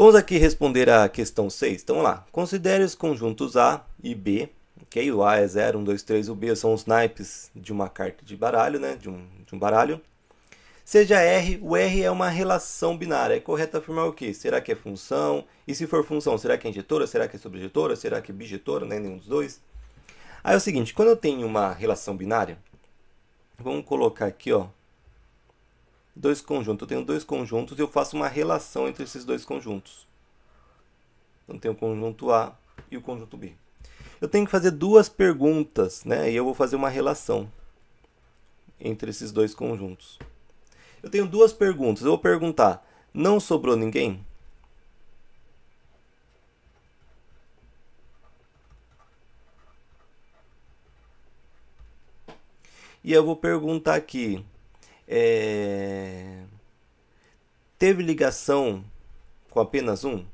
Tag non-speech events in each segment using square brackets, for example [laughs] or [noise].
Vamos aqui responder a questão 6. Então, vamos lá. Considere os conjuntos A e B. Okay? O A é 0, 1, 2, 3. O B são os naipes de uma carta de baralho, né? de, um, de um baralho. Seja R, o R é uma relação binária. É correto afirmar o quê? Será que é função? E se for função, será que é injetora? Será que é subjetora? Será que é bijetora? Né? Nenhum dos dois. Aí é o seguinte, quando eu tenho uma relação binária, vamos colocar aqui, ó, dois conjuntos. Eu tenho dois conjuntos e eu faço uma relação entre esses dois conjuntos. Então tenho o conjunto A e o conjunto B. Eu tenho que fazer duas perguntas, né? E eu vou fazer uma relação entre esses dois conjuntos. Eu tenho duas perguntas. Eu vou perguntar: não sobrou ninguém? E eu vou perguntar aqui: é... Teve ligação com apenas um?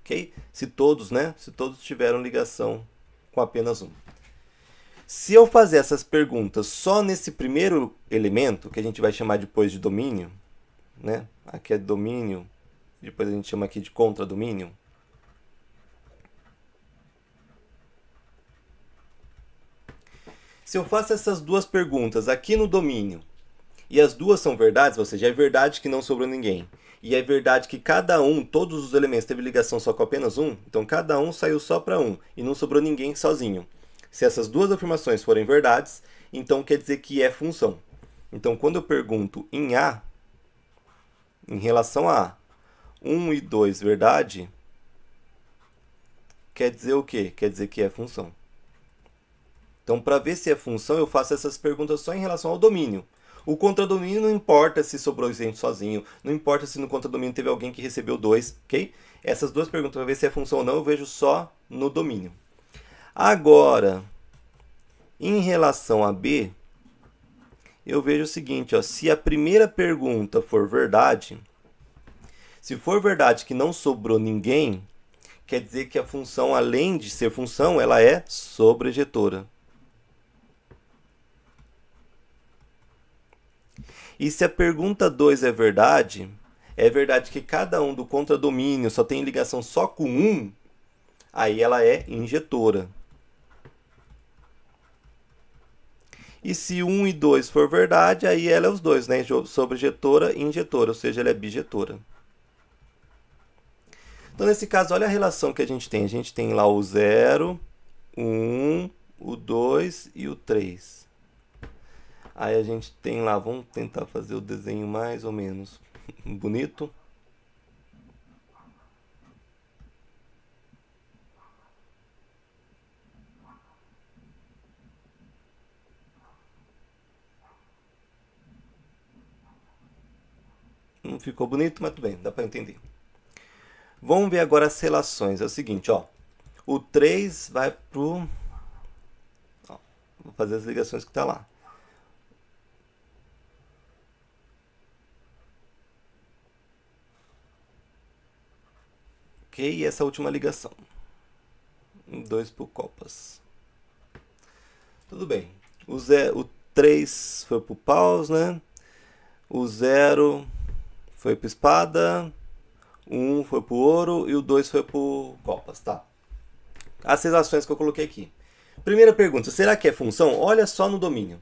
ok? Se todos, né? Se todos tiveram ligação com apenas um. Se eu fazer essas perguntas só nesse primeiro elemento, que a gente vai chamar depois de domínio, né? Aqui é domínio depois a gente chama aqui de contra-domínio. Se eu faço essas duas perguntas aqui no domínio, e as duas são verdades, ou seja, é verdade que não sobrou ninguém, e é verdade que cada um, todos os elementos, teve ligação só com apenas um, então cada um saiu só para um, e não sobrou ninguém sozinho. Se essas duas afirmações forem verdades, então quer dizer que é função. Então, quando eu pergunto em A, em relação a A, 1 e 2, verdade, quer dizer o quê? Quer dizer que é função. Então, para ver se é função, eu faço essas perguntas só em relação ao domínio. O contradomínio não importa se sobrou isento sozinho, não importa se no contradomínio teve alguém que recebeu dois, ok? Essas duas perguntas para ver se é função ou não, eu vejo só no domínio. Agora, em relação a B, eu vejo o seguinte, ó, se a primeira pergunta for verdade, se for verdade que não sobrou ninguém, quer dizer que a função, além de ser função, ela é sobrejetora. E se a pergunta 2 é verdade, é verdade que cada um do contradomínio só tem ligação só com um, aí ela é injetora. E se 1 um e 2 for verdade, aí ela é os dois, né? Sobrejetora e injetora, ou seja, ela é bijetora. Então, nesse caso, olha a relação que a gente tem. A gente tem lá o 0, o 1, o 2 e o 3. Aí a gente tem lá, vamos tentar fazer o desenho mais ou menos [laughs] bonito. Não ficou bonito, mas tudo bem, dá para entender. Vamos ver agora as relações. É o seguinte, ó. O 3 vai pro ó, vou fazer as ligações que está lá. Ok, e essa última ligação. 2 por Copas. Tudo bem. O, zero, o 3 foi pro Paus, né? O 0 foi pro Espada. Um foi pro ouro e o dois foi pro copas, tá? As seis ações que eu coloquei aqui. Primeira pergunta, será que é função? Olha só no domínio.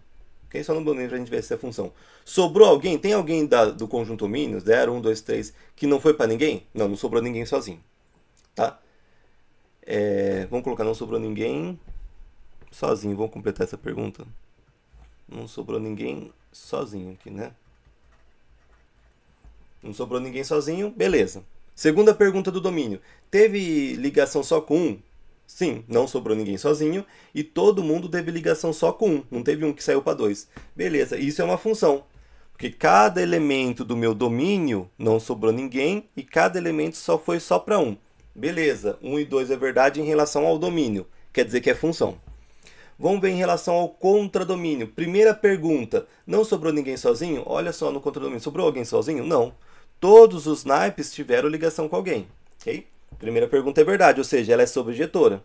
Ok? Só no domínio pra gente ver se é função. Sobrou alguém? Tem alguém da, do conjunto domínio, 0, 1, 2, 3, que não foi para ninguém? Não, não sobrou ninguém sozinho. Tá? É, vamos colocar não sobrou ninguém sozinho. Vamos completar essa pergunta. Não sobrou ninguém sozinho aqui, né? não sobrou ninguém sozinho, beleza. Segunda pergunta do domínio: teve ligação só com um? Sim, não sobrou ninguém sozinho e todo mundo teve ligação só com um, não teve um que saiu para dois. Beleza, isso é uma função. Porque cada elemento do meu domínio não sobrou ninguém e cada elemento só foi só para um. Beleza, 1 um e 2 é verdade em relação ao domínio, quer dizer que é função. Vamos ver em relação ao contradomínio. Primeira pergunta: não sobrou ninguém sozinho? Olha só no contradomínio: sobrou alguém sozinho? Não todos os naipes tiveram ligação com alguém. Ok? Primeira pergunta é verdade, ou seja, ela é sobrejetora.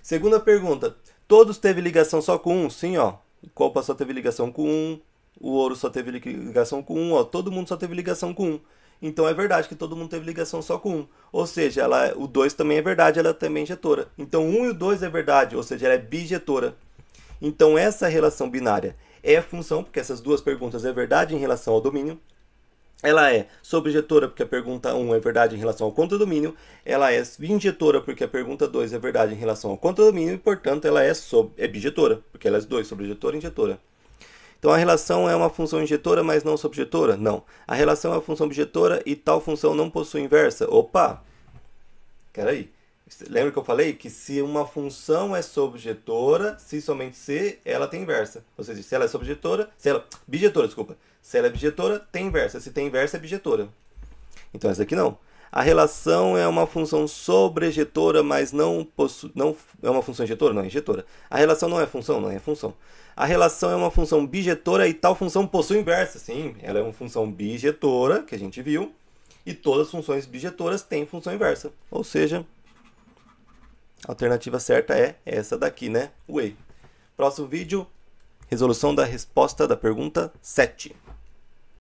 Segunda pergunta: todos teve ligação só com um? Sim, ó. O copa só teve ligação com um, o ouro só teve ligação com um, ó. Todo mundo só teve ligação com um. Então é verdade que todo mundo teve ligação só com um. Ou seja, ela, o 2 também é verdade, ela é também é injetora. Então 1 um e o 2 é verdade, ou seja, ela é bijetora. Então essa relação binária é função, porque essas duas perguntas é verdade em relação ao domínio, ela é sobrejetora porque a pergunta 1 é verdade em relação ao condomínio, ela é injetora porque a pergunta 2 é verdade em relação ao condomínio e, portanto, ela é, sob, é bijetora, porque ela é dois, sobrejetora e injetora. Então a relação é uma função injetora, mas não subjetora? Não. A relação é uma função objetora e tal função não possui inversa? Opa! Peraí. aí Lembra que eu falei que se uma função é subjetora, se somente se, ela tem inversa. Ou seja, se ela é subjetora, se ela. Bijetora, desculpa. Se ela é bijetora, tem inversa. Se tem inversa, é bijetora. Então essa aqui não. A relação é uma função sobrejetora, mas não possu... não é uma função injetora, não é injetora. A relação não é função, não é função. A relação é uma função bijetora e tal função possui inversa. Sim, ela é uma função bijetora que a gente viu e todas as funções bijetoras têm função inversa. Ou seja, a alternativa certa é essa daqui, né? Way. Próximo vídeo, resolução da resposta da pergunta 7.